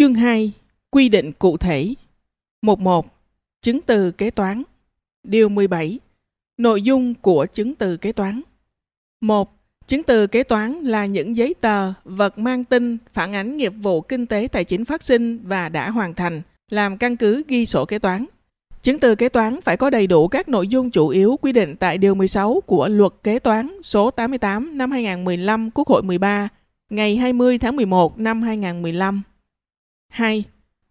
Chương 2. Quy định cụ thể 11. Chứng từ kế toán Điều 17. Nội dung của chứng từ kế toán 1. Chứng từ kế toán là những giấy tờ, vật mang tin, phản ánh nghiệp vụ kinh tế tài chính phát sinh và đã hoàn thành, làm căn cứ ghi sổ kế toán. Chứng từ kế toán phải có đầy đủ các nội dung chủ yếu quy định tại Điều 16 của Luật Kế toán số 88 năm 2015 Quốc hội 13, ngày 20 tháng 11 năm 2015. 2.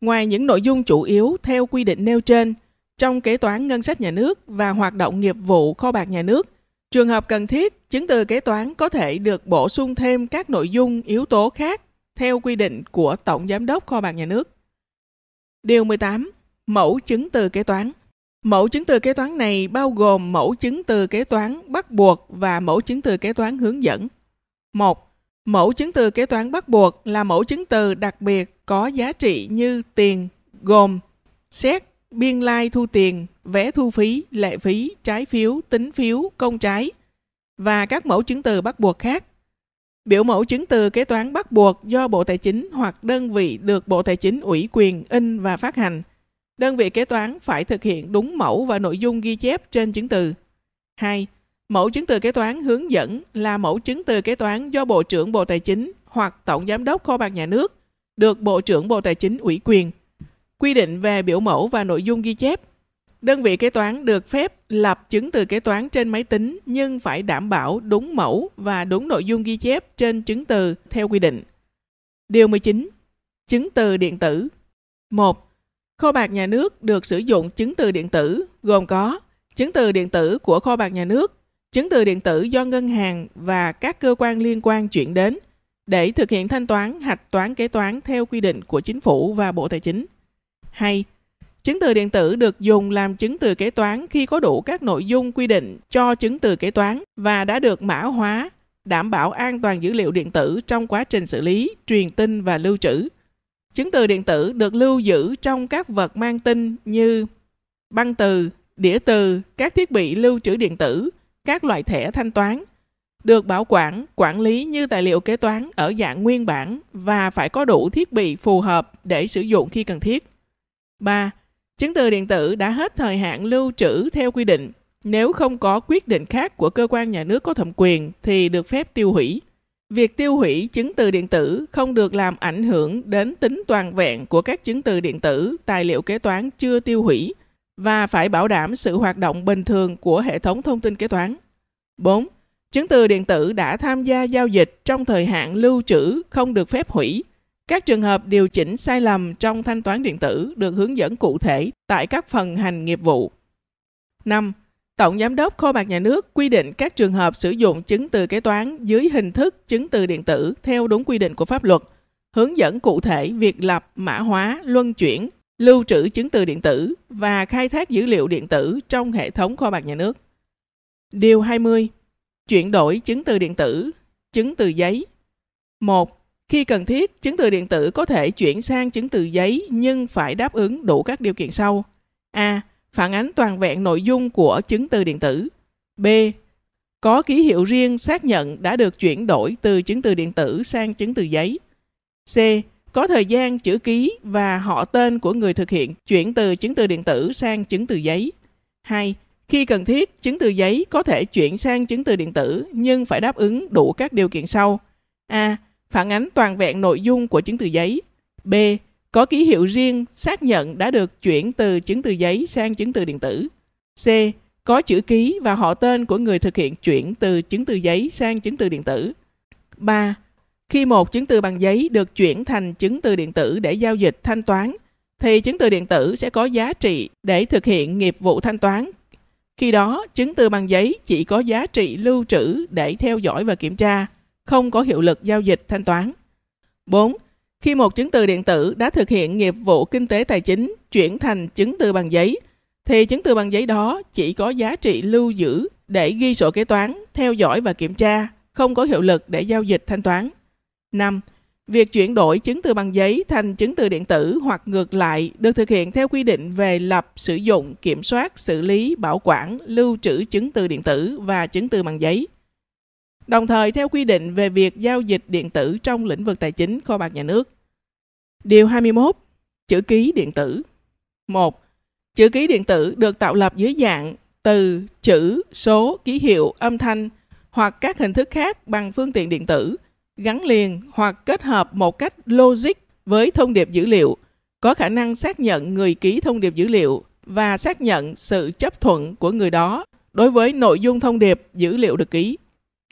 Ngoài những nội dung chủ yếu theo quy định nêu trên, trong kế toán ngân sách nhà nước và hoạt động nghiệp vụ kho bạc nhà nước, trường hợp cần thiết, chứng từ kế toán có thể được bổ sung thêm các nội dung yếu tố khác theo quy định của Tổng Giám đốc Kho bạc Nhà nước. Điều 18. Mẫu chứng từ kế toán Mẫu chứng từ kế toán này bao gồm mẫu chứng từ kế toán bắt buộc và mẫu chứng từ kế toán hướng dẫn. 1. Mẫu chứng từ kế toán bắt buộc là mẫu chứng từ đặc biệt có giá trị như tiền gồm xét, biên lai thu tiền, vé thu phí, lệ phí, trái phiếu, tính phiếu, công trái và các mẫu chứng từ bắt buộc khác. Biểu mẫu chứng từ kế toán bắt buộc do Bộ Tài chính hoặc đơn vị được Bộ Tài chính ủy quyền in và phát hành. Đơn vị kế toán phải thực hiện đúng mẫu và nội dung ghi chép trên chứng từ. 2. Mẫu chứng từ kế toán hướng dẫn là mẫu chứng từ kế toán do Bộ trưởng Bộ Tài chính hoặc Tổng Giám đốc Kho bạc Nhà nước được Bộ trưởng Bộ Tài chính ủy quyền. Quy định về biểu mẫu và nội dung ghi chép. Đơn vị kế toán được phép lập chứng từ kế toán trên máy tính nhưng phải đảm bảo đúng mẫu và đúng nội dung ghi chép trên chứng từ theo quy định. Điều 19. Chứng từ điện tử 1. Kho bạc nhà nước được sử dụng chứng từ điện tử gồm có chứng từ điện tử của kho bạc nhà nước chứng từ điện tử do ngân hàng và các cơ quan liên quan chuyển đến để thực hiện thanh toán hạch toán kế toán theo quy định của chính phủ và Bộ Tài chính. 2. Chứng từ điện tử được dùng làm chứng từ kế toán khi có đủ các nội dung quy định cho chứng từ kế toán và đã được mã hóa, đảm bảo an toàn dữ liệu điện tử trong quá trình xử lý, truyền tin và lưu trữ. Chứng từ điện tử được lưu giữ trong các vật mang tin như băng từ, đĩa từ, các thiết bị lưu trữ điện tử, các loại thẻ thanh toán được bảo quản, quản lý như tài liệu kế toán ở dạng nguyên bản và phải có đủ thiết bị phù hợp để sử dụng khi cần thiết. 3. Chứng từ điện tử đã hết thời hạn lưu trữ theo quy định. Nếu không có quyết định khác của cơ quan nhà nước có thẩm quyền thì được phép tiêu hủy. Việc tiêu hủy chứng từ điện tử không được làm ảnh hưởng đến tính toàn vẹn của các chứng từ điện tử, tài liệu kế toán chưa tiêu hủy và phải bảo đảm sự hoạt động bình thường của hệ thống thông tin kế toán. 4. Chứng từ điện tử đã tham gia giao dịch trong thời hạn lưu trữ không được phép hủy. Các trường hợp điều chỉnh sai lầm trong thanh toán điện tử được hướng dẫn cụ thể tại các phần hành nghiệp vụ. 5. Tổng giám đốc kho bạc nhà nước quy định các trường hợp sử dụng chứng từ kế toán dưới hình thức chứng từ điện tử theo đúng quy định của pháp luật, hướng dẫn cụ thể việc lập mã hóa, luân chuyển, lưu trữ chứng từ điện tử và khai thác dữ liệu điện tử trong hệ thống kho bạc nhà nước. Điều 20. Chuyển đổi chứng từ điện tử, chứng từ giấy. 1. Khi cần thiết, chứng từ điện tử có thể chuyển sang chứng từ giấy nhưng phải đáp ứng đủ các điều kiện sau. A. Phản ánh toàn vẹn nội dung của chứng từ điện tử. B. Có ký hiệu riêng xác nhận đã được chuyển đổi từ chứng từ điện tử sang chứng từ giấy. C có thời gian chữ ký và họ tên của người thực hiện chuyển từ chứng từ điện tử sang chứng từ giấy. 2. Khi cần thiết, chứng từ giấy có thể chuyển sang chứng từ điện tử nhưng phải đáp ứng đủ các điều kiện sau. A. Phản ánh toàn vẹn nội dung của chứng từ giấy. B. Có ký hiệu riêng xác nhận đã được chuyển từ chứng từ giấy sang chứng từ điện tử. C. Có chữ ký và họ tên của người thực hiện chuyển từ chứng từ giấy sang chứng từ điện tử. 3 khi một chứng từ bằng giấy được chuyển thành chứng từ điện tử để giao dịch thanh toán, thì chứng từ điện tử sẽ có giá trị để thực hiện nghiệp vụ thanh toán. Khi đó, chứng từ bằng giấy chỉ có giá trị lưu trữ để theo dõi và kiểm tra, không có hiệu lực giao dịch thanh toán. 4. Khi một chứng từ điện tử đã thực hiện nghiệp vụ kinh tế tài chính chuyển thành chứng từ bằng giấy, thì chứng từ bằng giấy đó chỉ có giá trị lưu giữ để ghi sổ kế toán, theo dõi và kiểm tra, không có hiệu lực để giao dịch thanh toán. 5. Việc chuyển đổi chứng từ bằng giấy thành chứng từ điện tử hoặc ngược lại được thực hiện theo quy định về lập, sử dụng, kiểm soát, xử lý, bảo quản, lưu trữ chứng từ điện tử và chứng từ bằng giấy. Đồng thời theo quy định về việc giao dịch điện tử trong lĩnh vực tài chính kho bạc nhà nước. Điều 21. Chữ ký điện tử. 1. Chữ ký điện tử được tạo lập dưới dạng từ, chữ, số, ký hiệu, âm thanh hoặc các hình thức khác bằng phương tiện điện tử – gắn liền hoặc kết hợp một cách logic với thông điệp dữ liệu, có khả năng xác nhận người ký thông điệp dữ liệu và xác nhận sự chấp thuận của người đó đối với nội dung thông điệp dữ liệu được ký.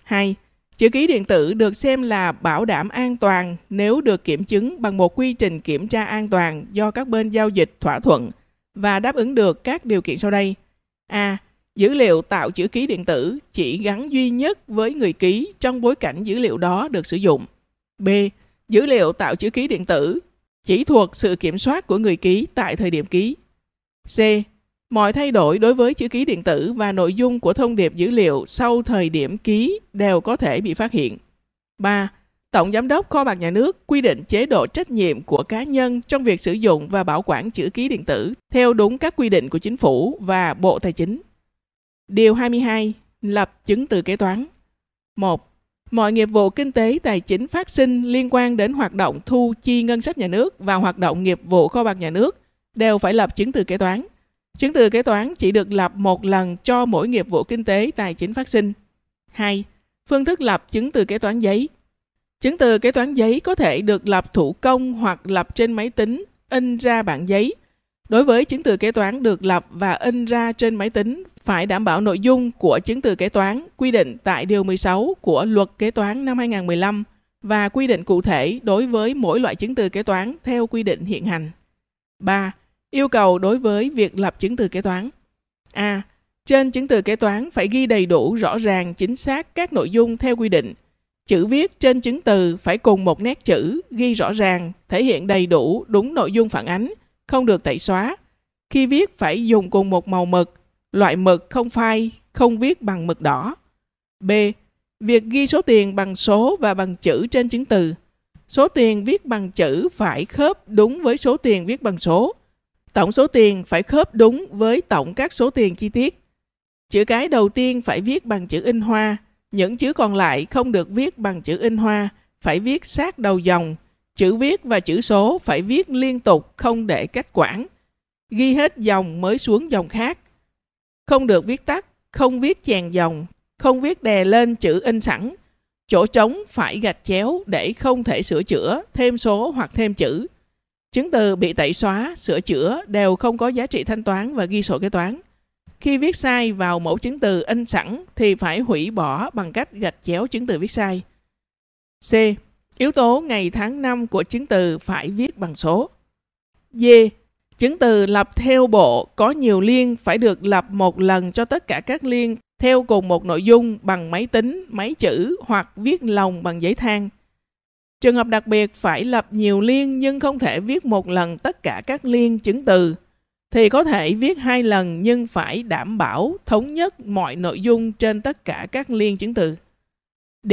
2. Chữ ký điện tử được xem là bảo đảm an toàn nếu được kiểm chứng bằng một quy trình kiểm tra an toàn do các bên giao dịch thỏa thuận và đáp ứng được các điều kiện sau đây. A. Dữ liệu tạo chữ ký điện tử chỉ gắn duy nhất với người ký trong bối cảnh dữ liệu đó được sử dụng. B. Dữ liệu tạo chữ ký điện tử chỉ thuộc sự kiểm soát của người ký tại thời điểm ký. C. Mọi thay đổi đối với chữ ký điện tử và nội dung của thông điệp dữ liệu sau thời điểm ký đều có thể bị phát hiện. 3. Tổng giám đốc kho bạc nhà nước quy định chế độ trách nhiệm của cá nhân trong việc sử dụng và bảo quản chữ ký điện tử theo đúng các quy định của chính phủ và Bộ Tài chính. Điều 22. Lập chứng từ kế toán 1. Mọi nghiệp vụ kinh tế tài chính phát sinh liên quan đến hoạt động thu chi ngân sách nhà nước và hoạt động nghiệp vụ kho bạc nhà nước đều phải lập chứng từ kế toán. Chứng từ kế toán chỉ được lập một lần cho mỗi nghiệp vụ kinh tế tài chính phát sinh. 2. Phương thức lập chứng từ kế toán giấy Chứng từ kế toán giấy có thể được lập thủ công hoặc lập trên máy tính, in ra bản giấy. Đối với chứng từ kế toán được lập và in ra trên máy tính phải đảm bảo nội dung của chứng từ kế toán quy định tại Điều 16 của Luật Kế toán năm 2015 và quy định cụ thể đối với mỗi loại chứng từ kế toán theo quy định hiện hành. 3. Yêu cầu đối với việc lập chứng từ kế toán. A. Trên chứng từ kế toán phải ghi đầy đủ rõ ràng chính xác các nội dung theo quy định. Chữ viết trên chứng từ phải cùng một nét chữ ghi rõ ràng, thể hiện đầy đủ đúng nội dung phản ánh, không được tẩy xóa. Khi viết phải dùng cùng một màu mực, Loại mực không phai, không viết bằng mực đỏ. B. Việc ghi số tiền bằng số và bằng chữ trên chứng từ. Số tiền viết bằng chữ phải khớp đúng với số tiền viết bằng số. Tổng số tiền phải khớp đúng với tổng các số tiền chi tiết. Chữ cái đầu tiên phải viết bằng chữ in hoa, những chữ còn lại không được viết bằng chữ in hoa, phải viết sát đầu dòng. Chữ viết và chữ số phải viết liên tục không để cách quãng. Ghi hết dòng mới xuống dòng khác không được viết tắt, không viết chèn dòng, không viết đè lên chữ in sẵn. Chỗ trống phải gạch chéo để không thể sửa chữa, thêm số hoặc thêm chữ. Chứng từ bị tẩy xóa, sửa chữa đều không có giá trị thanh toán và ghi sổ kế toán. Khi viết sai vào mẫu chứng từ in sẵn thì phải hủy bỏ bằng cách gạch chéo chứng từ viết sai. C. Yếu tố ngày tháng năm của chứng từ phải viết bằng số. D. Chứng từ lập theo bộ có nhiều liên phải được lập một lần cho tất cả các liên theo cùng một nội dung bằng máy tính, máy chữ hoặc viết lồng bằng giấy than. Trường hợp đặc biệt phải lập nhiều liên nhưng không thể viết một lần tất cả các liên chứng từ thì có thể viết hai lần nhưng phải đảm bảo thống nhất mọi nội dung trên tất cả các liên chứng từ. D.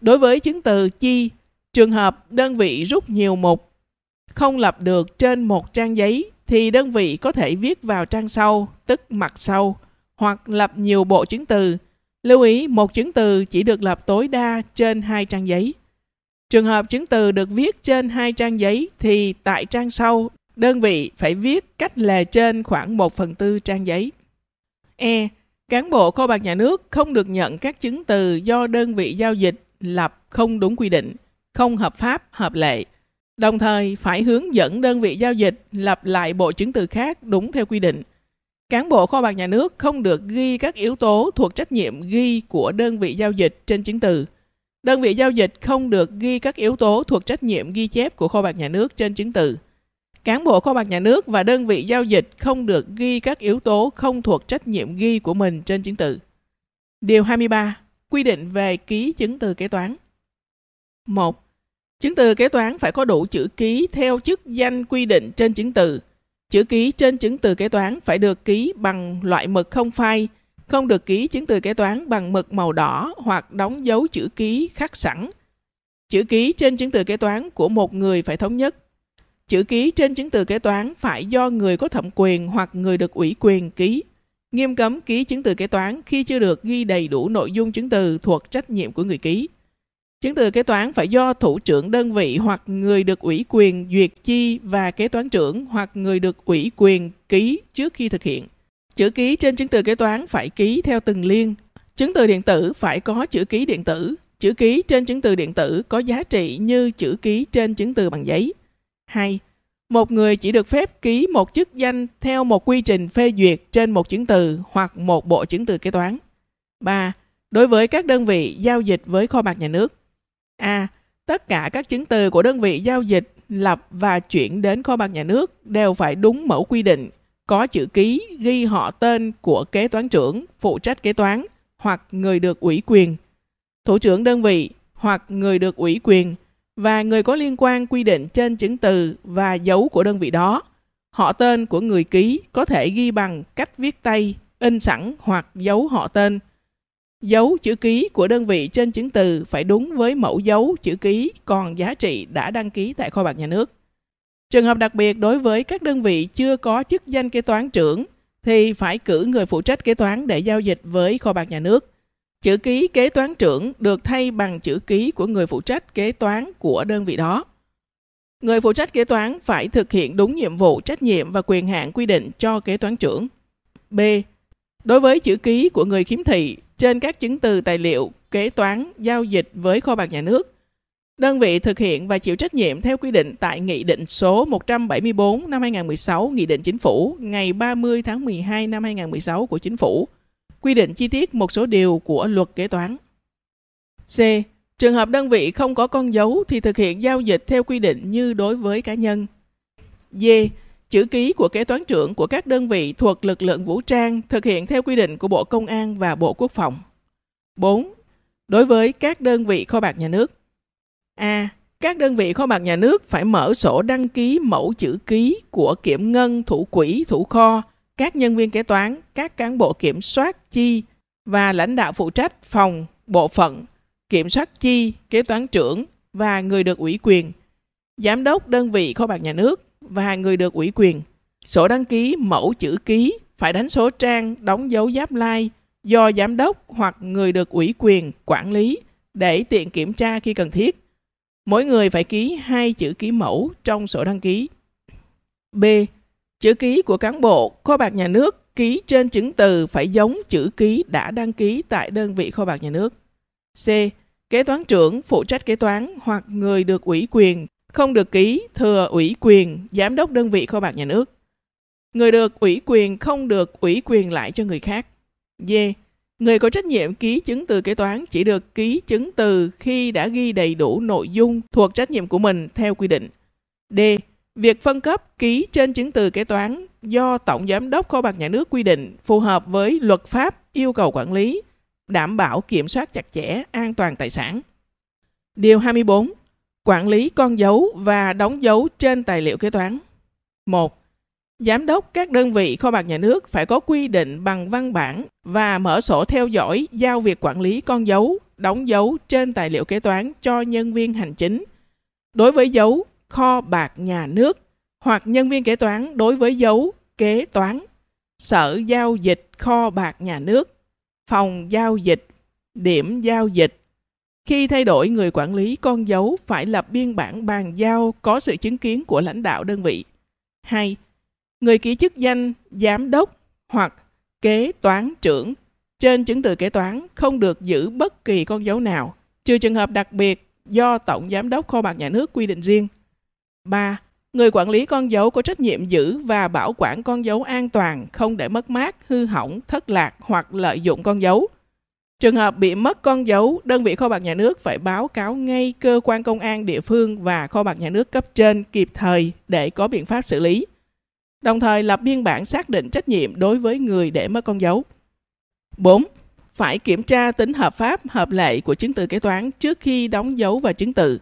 Đối với chứng từ chi, trường hợp đơn vị rút nhiều mục không lập được trên một trang giấy thì đơn vị có thể viết vào trang sau, tức mặt sau, hoặc lập nhiều bộ chứng từ. Lưu ý một chứng từ chỉ được lập tối đa trên hai trang giấy. Trường hợp chứng từ được viết trên hai trang giấy thì tại trang sau, đơn vị phải viết cách lề trên khoảng 1 phần tư trang giấy. E. Cán bộ kho bạc nhà nước không được nhận các chứng từ do đơn vị giao dịch lập không đúng quy định, không hợp pháp, hợp lệ Đồng thời phải hướng dẫn đơn vị giao dịch lập lại bộ chứng từ khác đúng theo quy định. Cán bộ kho bạc nhà nước không được ghi các yếu tố thuộc trách nhiệm ghi của đơn vị giao dịch trên chứng từ. Đơn vị giao dịch không được ghi các yếu tố thuộc trách nhiệm ghi chép của kho bạc nhà nước trên chứng từ. Cán bộ kho bạc nhà nước và đơn vị giao dịch không được ghi các yếu tố không thuộc trách nhiệm ghi của mình trên chứng từ. Điều 23. Quy định về ký chứng từ kế toán. 1. Chứng từ kế toán phải có đủ chữ ký theo chức danh quy định trên chứng từ. Chữ ký trên chứng từ kế toán phải được ký bằng loại mực không phai, không được ký chứng từ kế toán bằng mực màu đỏ hoặc đóng dấu chữ ký khắc sẵn. Chữ ký trên chứng từ kế toán của một người phải thống nhất. Chữ ký trên chứng từ kế toán phải do người có thẩm quyền hoặc người được ủy quyền ký. Nghiêm cấm ký chứng từ kế toán khi chưa được ghi đầy đủ nội dung chứng từ thuộc trách nhiệm của người ký. Chứng từ kế toán phải do thủ trưởng đơn vị hoặc người được ủy quyền duyệt chi và kế toán trưởng hoặc người được ủy quyền ký trước khi thực hiện. Chữ ký trên chứng từ kế toán phải ký theo từng liên. Chứng từ điện tử phải có chữ ký điện tử. Chữ ký trên chứng từ điện tử có giá trị như chữ ký trên chứng từ bằng giấy. 2. Một người chỉ được phép ký một chức danh theo một quy trình phê duyệt trên một chứng từ hoặc một bộ chứng từ kế toán. 3. Đối với các đơn vị giao dịch với kho bạc nhà nước, A. Tất cả các chứng từ của đơn vị giao dịch lập và chuyển đến kho bạc nhà nước đều phải đúng mẫu quy định, có chữ ký ghi họ tên của kế toán trưởng phụ trách kế toán hoặc người được ủy quyền, thủ trưởng đơn vị hoặc người được ủy quyền và người có liên quan quy định trên chứng từ và dấu của đơn vị đó. Họ tên của người ký có thể ghi bằng cách viết tay, in sẵn hoặc dấu họ tên – Dấu chữ ký của đơn vị trên chứng từ phải đúng với mẫu dấu chữ ký còn giá trị đã đăng ký tại kho bạc nhà nước. Trường hợp đặc biệt đối với các đơn vị chưa có chức danh kế toán trưởng thì phải cử người phụ trách kế toán để giao dịch với kho bạc nhà nước. Chữ ký kế toán trưởng được thay bằng chữ ký của người phụ trách kế toán của đơn vị đó. Người phụ trách kế toán phải thực hiện đúng nhiệm vụ, trách nhiệm và quyền hạn quy định cho kế toán trưởng. B. Đối với chữ ký của người khiếm thị trên các chứng từ tài liệu, kế toán, giao dịch với kho bạc nhà nước. Đơn vị thực hiện và chịu trách nhiệm theo quy định tại Nghị định số 174 năm 2016 Nghị định Chính phủ ngày 30 tháng 12 năm 2016 của Chính phủ, quy định chi tiết một số điều của luật kế toán. C. Trường hợp đơn vị không có con dấu thì thực hiện giao dịch theo quy định như đối với cá nhân. D chữ ký của kế toán trưởng của các đơn vị thuộc lực lượng vũ trang thực hiện theo quy định của Bộ Công an và Bộ Quốc phòng. 4. Đối với các đơn vị kho bạc nhà nước. A. Các đơn vị kho bạc nhà nước phải mở sổ đăng ký mẫu chữ ký của kiểm ngân, thủ quỹ, thủ kho, các nhân viên kế toán, các cán bộ kiểm soát chi và lãnh đạo phụ trách phòng, bộ phận, kiểm soát chi, kế toán trưởng và người được ủy quyền, giám đốc đơn vị kho bạc nhà nước và người được ủy quyền. Sổ đăng ký mẫu chữ ký phải đánh số trang đóng dấu giáp lai like do giám đốc hoặc người được ủy quyền quản lý để tiện kiểm tra khi cần thiết. Mỗi người phải ký hai chữ ký mẫu trong sổ đăng ký. B. Chữ ký của cán bộ kho bạc nhà nước ký trên chứng từ phải giống chữ ký đã đăng ký tại đơn vị kho bạc nhà nước. C. Kế toán trưởng phụ trách kế toán hoặc người được ủy quyền không được ký thừa ủy quyền giám đốc đơn vị kho bạc nhà nước. Người được ủy quyền không được ủy quyền lại cho người khác. D. Người có trách nhiệm ký chứng từ kế toán chỉ được ký chứng từ khi đã ghi đầy đủ nội dung thuộc trách nhiệm của mình theo quy định. D. Việc phân cấp ký trên chứng từ kế toán do Tổng Giám đốc Kho bạc Nhà nước quy định phù hợp với luật pháp yêu cầu quản lý, đảm bảo kiểm soát chặt chẽ an toàn tài sản. Điều 24. Quản lý con dấu và đóng dấu trên tài liệu kế toán. 1. Giám đốc các đơn vị kho bạc nhà nước phải có quy định bằng văn bản và mở sổ theo dõi giao việc quản lý con dấu, đóng dấu trên tài liệu kế toán cho nhân viên hành chính. Đối với dấu kho bạc nhà nước hoặc nhân viên kế toán đối với dấu kế toán, sở giao dịch kho bạc nhà nước, phòng giao dịch, điểm giao dịch, khi thay đổi người quản lý, con dấu phải lập biên bản bàn giao có sự chứng kiến của lãnh đạo đơn vị. 2. Người ký chức danh giám đốc hoặc kế toán trưởng trên chứng từ kế toán không được giữ bất kỳ con dấu nào, trừ trường hợp đặc biệt do Tổng Giám đốc Kho bạc Nhà nước quy định riêng. 3. Người quản lý con dấu có trách nhiệm giữ và bảo quản con dấu an toàn, không để mất mát, hư hỏng, thất lạc hoặc lợi dụng con dấu. Trường hợp bị mất con dấu, đơn vị kho bạc nhà nước phải báo cáo ngay cơ quan công an địa phương và kho bạc nhà nước cấp trên kịp thời để có biện pháp xử lý. Đồng thời lập biên bản xác định trách nhiệm đối với người để mất con dấu. 4. Phải kiểm tra tính hợp pháp, hợp lệ của chứng từ kế toán trước khi đóng dấu và chứng từ.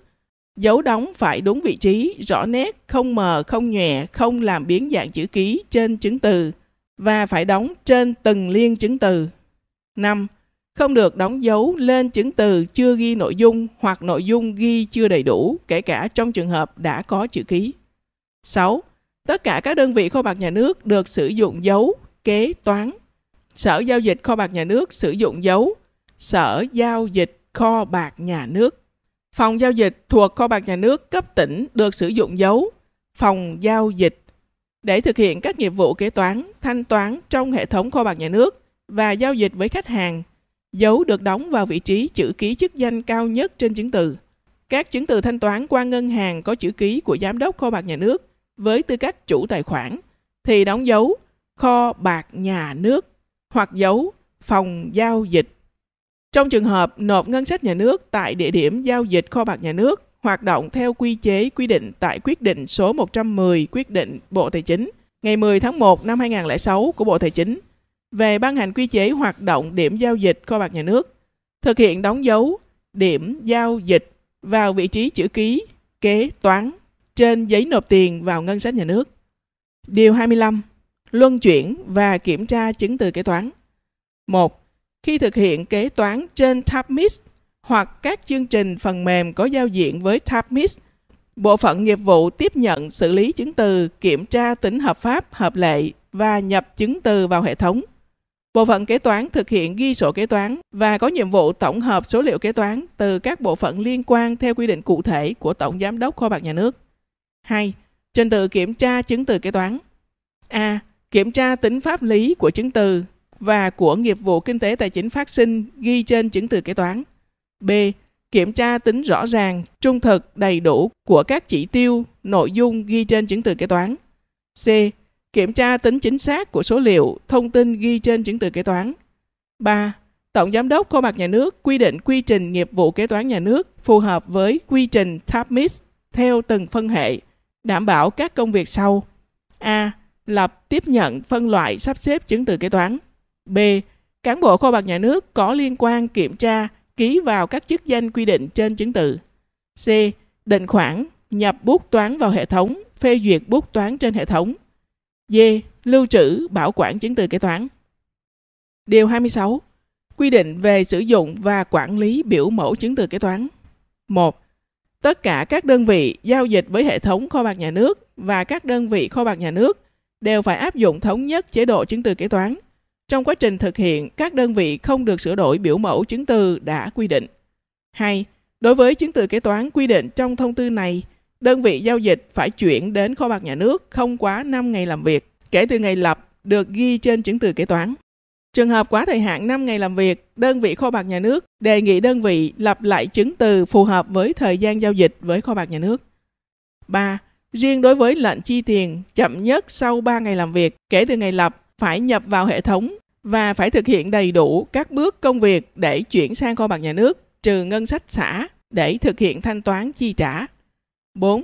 Dấu đóng phải đúng vị trí, rõ nét, không mờ, không nhòe, không làm biến dạng chữ ký trên chứng từ và phải đóng trên từng liên chứng từ. 5 không được đóng dấu lên chứng từ chưa ghi nội dung hoặc nội dung ghi chưa đầy đủ, kể cả trong trường hợp đã có chữ ký. 6. Tất cả các đơn vị kho bạc nhà nước được sử dụng dấu kế toán. Sở giao dịch kho bạc nhà nước sử dụng dấu Sở giao dịch kho bạc nhà nước. Phòng giao dịch thuộc kho bạc nhà nước cấp tỉnh được sử dụng dấu phòng giao dịch để thực hiện các nghiệp vụ kế toán, thanh toán trong hệ thống kho bạc nhà nước và giao dịch với khách hàng Dấu được đóng vào vị trí chữ ký chức danh cao nhất trên chứng từ. Các chứng từ thanh toán qua ngân hàng có chữ ký của giám đốc kho bạc nhà nước với tư cách chủ tài khoản thì đóng dấu kho bạc nhà nước hoặc dấu phòng giao dịch. Trong trường hợp nộp ngân sách nhà nước tại địa điểm giao dịch kho bạc nhà nước hoạt động theo quy chế quy định tại quyết định số 110 quyết định Bộ Tài chính ngày 10 tháng 1 năm 2006 của Bộ Tài chính về ban hành quy chế hoạt động điểm giao dịch kho bạc nhà nước, thực hiện đóng dấu điểm giao dịch vào vị trí chữ ký kế toán trên giấy nộp tiền vào ngân sách nhà nước. Điều 25. Luân chuyển và kiểm tra chứng từ kế toán. 1. Khi thực hiện kế toán trên TAPMIS hoặc các chương trình phần mềm có giao diện với TAPMIS, bộ phận nghiệp vụ tiếp nhận xử lý chứng từ, kiểm tra tính hợp pháp, hợp lệ và nhập chứng từ vào hệ thống Bộ phận kế toán thực hiện ghi sổ kế toán và có nhiệm vụ tổng hợp số liệu kế toán từ các bộ phận liên quan theo quy định cụ thể của Tổng Giám đốc Kho bạc Nhà nước. 2. Trình tự kiểm tra chứng từ kế toán. A. Kiểm tra tính pháp lý của chứng từ và của nghiệp vụ kinh tế tài chính phát sinh ghi trên chứng từ kế toán. B. Kiểm tra tính rõ ràng, trung thực, đầy đủ của các chỉ tiêu, nội dung ghi trên chứng từ kế toán. C Kiểm tra tính chính xác của số liệu, thông tin ghi trên chứng từ kế toán. 3. Tổng giám đốc kho bạc nhà nước quy định quy trình nghiệp vụ kế toán nhà nước phù hợp với quy trình TAPMIS theo từng phân hệ, đảm bảo các công việc sau: A. Lập, tiếp nhận, phân loại, sắp xếp chứng từ kế toán. B. Cán bộ kho bạc nhà nước có liên quan kiểm tra, ký vào các chức danh quy định trên chứng từ. C. Định khoản, nhập bút toán vào hệ thống, phê duyệt bút toán trên hệ thống. D. Lưu trữ, bảo quản chứng từ kế toán. Điều 26. Quy định về sử dụng và quản lý biểu mẫu chứng từ kế toán. 1. Tất cả các đơn vị giao dịch với hệ thống kho bạc nhà nước và các đơn vị kho bạc nhà nước đều phải áp dụng thống nhất chế độ chứng từ kế toán. Trong quá trình thực hiện, các đơn vị không được sửa đổi biểu mẫu chứng từ đã quy định. 2. Đối với chứng từ kế toán quy định trong thông tư này, đơn vị giao dịch phải chuyển đến kho bạc nhà nước không quá 5 ngày làm việc kể từ ngày lập được ghi trên chứng từ kế toán. Trường hợp quá thời hạn 5 ngày làm việc, đơn vị kho bạc nhà nước đề nghị đơn vị lập lại chứng từ phù hợp với thời gian giao dịch với kho bạc nhà nước. 3. Riêng đối với lệnh chi tiền chậm nhất sau 3 ngày làm việc kể từ ngày lập phải nhập vào hệ thống và phải thực hiện đầy đủ các bước công việc để chuyển sang kho bạc nhà nước trừ ngân sách xã để thực hiện thanh toán chi trả 4.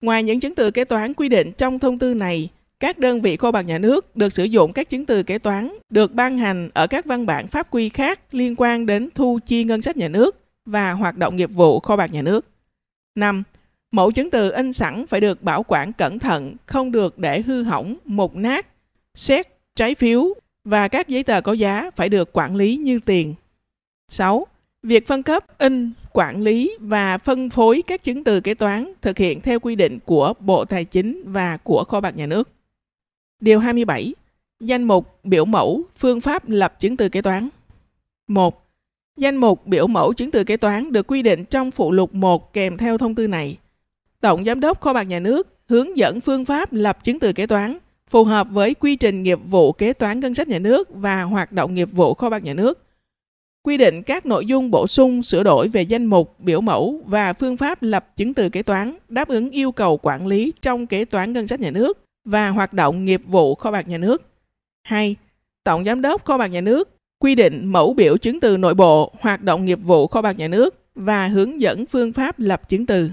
Ngoài những chứng từ kế toán quy định trong thông tư này, các đơn vị kho bạc nhà nước được sử dụng các chứng từ kế toán được ban hành ở các văn bản pháp quy khác liên quan đến thu chi ngân sách nhà nước và hoạt động nghiệp vụ kho bạc nhà nước. 5. Mẫu chứng từ in sẵn phải được bảo quản cẩn thận, không được để hư hỏng, mục nát, xét, trái phiếu và các giấy tờ có giá phải được quản lý như tiền. 6. Việc phân cấp, in, quản lý và phân phối các chứng từ kế toán thực hiện theo quy định của Bộ Tài chính và của Kho bạc Nhà nước. Điều 27. Danh mục biểu mẫu phương pháp lập chứng từ kế toán. 1. Danh mục biểu mẫu chứng từ kế toán được quy định trong phụ lục 1 kèm theo thông tư này. Tổng giám đốc Kho bạc Nhà nước hướng dẫn phương pháp lập chứng từ kế toán phù hợp với quy trình nghiệp vụ kế toán ngân sách nhà nước và hoạt động nghiệp vụ kho bạc nhà nước quy định các nội dung bổ sung sửa đổi về danh mục, biểu mẫu và phương pháp lập chứng từ kế toán đáp ứng yêu cầu quản lý trong kế toán ngân sách nhà nước và hoạt động nghiệp vụ kho bạc nhà nước. 2. Tổng giám đốc kho bạc nhà nước quy định mẫu biểu chứng từ nội bộ, hoạt động nghiệp vụ kho bạc nhà nước và hướng dẫn phương pháp lập chứng từ.